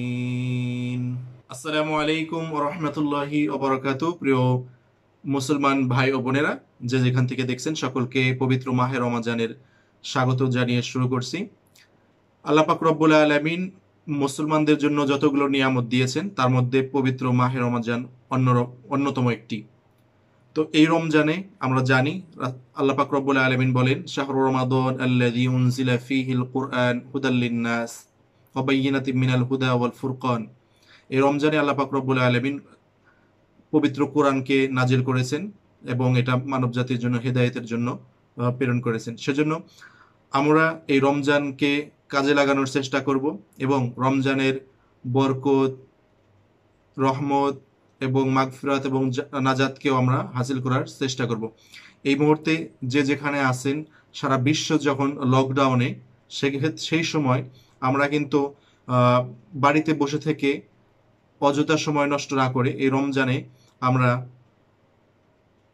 আলমিন আসসালামু আলাইকুম রহমতুল্লাহি ওবরাকাত প্রিয় মুসলমান ভাই ও বোনেরা যে যেখান থেকে দেখছেন সকলকে পবিত্র মাহে রমাজানের স্বাগত জানিয়ে শুরু করছি আল্লাপাক রব্বুল আলমিন মুসলমানদের জন্য যতগুলো নিয়ামত দিয়েছেন তার মধ্যে পবিত্র মাহে রমাজান অন্য অন্যতম একটি তো এই রমজানে আমরা জানি আল্লাহ পাক রব্বুল আলমিন বলেন শাহরুর রমাদন আল্লাহ ফিহিল কুরআন হুদাল্লিন নাস মিনাল হুদা ওয়াল ফুরকন এই রমজানে আল্লাপাক রব্বুল আলমিন পবিত্র কোরআনকে নাজিল করেছেন এবং এটা মানব জাতির জন্য হেদায়েতের জন্য প্রেরণ করেছেন সেজন্য আমরা এই রমজানকে কাজে লাগানোর চেষ্টা করব এবং রমজানের বরকত রহমত এবং মাগফিরাত এবং নাজাতকেও আমরা হাসিল করার চেষ্টা করব এই মুহূর্তে যে যেখানে আছেন সারা বিশ্ব যখন লকডাউনে সে সেই সময় আমরা কিন্তু বাড়িতে বসে থেকে অযথা সময় নষ্ট না করে এই রমজানে আমরা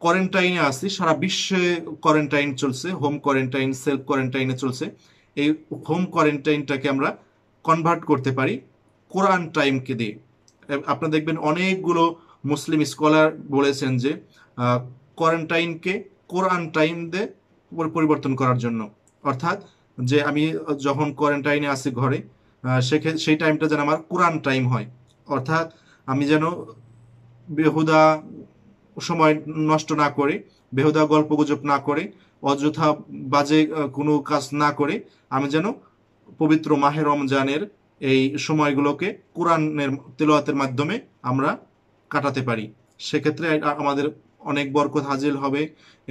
কোয়ারেন্টাইনে আসি সারা বিশ্বে কোয়ারেন্টাইন চলছে হোম কোয়ারেন্টাইন সেলফ কোয়ারেন্টাইনে চলছে এই হোম কোয়ারেন্টাইনটাকে আমরা কনভার্ট করতে পারি কোরআন টাইমকে দিয়ে আপনারা দেখবেন অনেকগুলো মুসলিম স্কলার বলেছেন যে কোয়ারেন্টাইনকে কোরআন টাইম দিয়ে পরিবর্তন করার জন্য অর্থাৎ যে আমি যখন কোয়ারেন্টাইনে আছি ঘরে সেই টাইমটা যেন আমার কোরআন টাইম হয় অর্থাৎ আমি যেন বেহুদা সময় নষ্ট না করে বেহুদা গল্প গুজব না করে অযথা বাজে কোনো কাজ না করে আমি যেন পবিত্র মাহে রমজানের এই সময়গুলোকে কোরআনের তেলোয়াতের মাধ্যমে আমরা কাটাতে পারি সেক্ষেত্রে আমাদের অনেক বরকত হাজিল হবে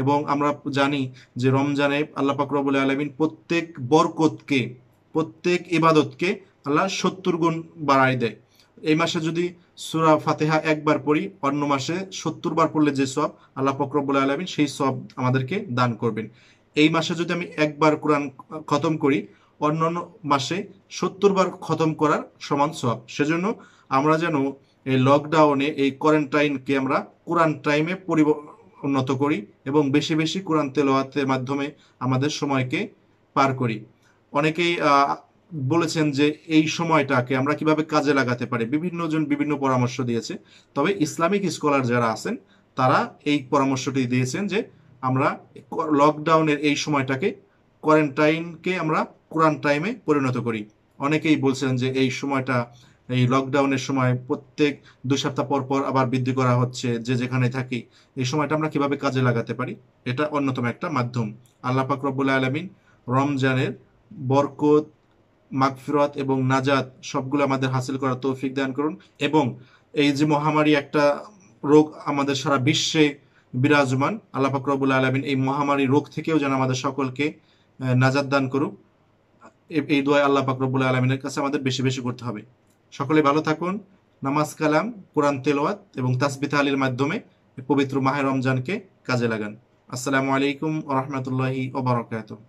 এবং আমরা জানি যে রমজানে আল্লাহ পাকরবুল আলমিন প্রত্যেক বরকতকে প্রত্যেক ইবাদতকে আল্লাহ সত্তর গুণ বাড়াই দেয় এই মাসে যদি সুরা ফাতেহা একবার পড়ি অন্য মাসে সত্তর বার পড়লে যে সব আল্লাহ ফকরবুল আলমিন সেই সব আমাদেরকে দান করবেন এই মাসে যদি আমি একবার কোরআন খতম করি অন্য মাসে সত্তর বার খতম করার সমান সব সেজন্য আমরা যেন এই লকডাউনে এই কোয়ারেন্টাইনকে আমরা কোরআন টাইমে পরিব উন্নত করি এবং বেশি বেশি কোরআন তেলোয়াতের মাধ্যমে আমাদের সময়কে পার করি অনেকেই বলেছেন যে এই সময়টাকে আমরা কিভাবে কাজে লাগাতে পারি বিভিন্নজন বিভিন্ন পরামর্শ দিয়েছে তবে ইসলামিক স্কলার যারা আছেন তারা এই পরামর্শটি দিয়েছেন যে আমরা লকডাউনের এই সময়টাকে কোয়ারেন্টাইনকে আমরা কোরআন টাইমে পরিণত করি অনেকেই বলছেন যে এই সময়টা এই লকডাউনের সময় প্রত্যেক দুই সপ্তাহ পর পর আবার বৃদ্ধি করা হচ্ছে যে যেখানে থাকি এই সময়টা আমরা কিভাবে কাজে লাগাতে পারি এটা অন্যতম একটা মাধ্যম আল্লাহ পাক রব্বুল আলমিন রমজানের বরকত মাগফিরত এবং নাজাত সবগুলো আমাদের হাসিল করার তৌফিক দান করুন এবং এই যে মহামারী একটা রোগ আমাদের সারা বিশ্বে বিরাজমান আল্লাহ রব্বুল আলমিন এই মহামারী রোগ থেকেও যেন আমাদের সকলকে নাজাদ দান করুক এই দোয়া আল্লাহ রব্বুল আলমিনের কাছে আমাদের বেশি বেশি করতে হবে সকলে ভালো থাকুন নামাজ কালাম কোরআন তেলোয়াত এবং তাসবিতা আলীর মাধ্যমে পবিত্র মাহের রমজানকে কাজে লাগান আসসালামু আলাইকুম ও রহমতুল্লাহি ওবরাকাতুহ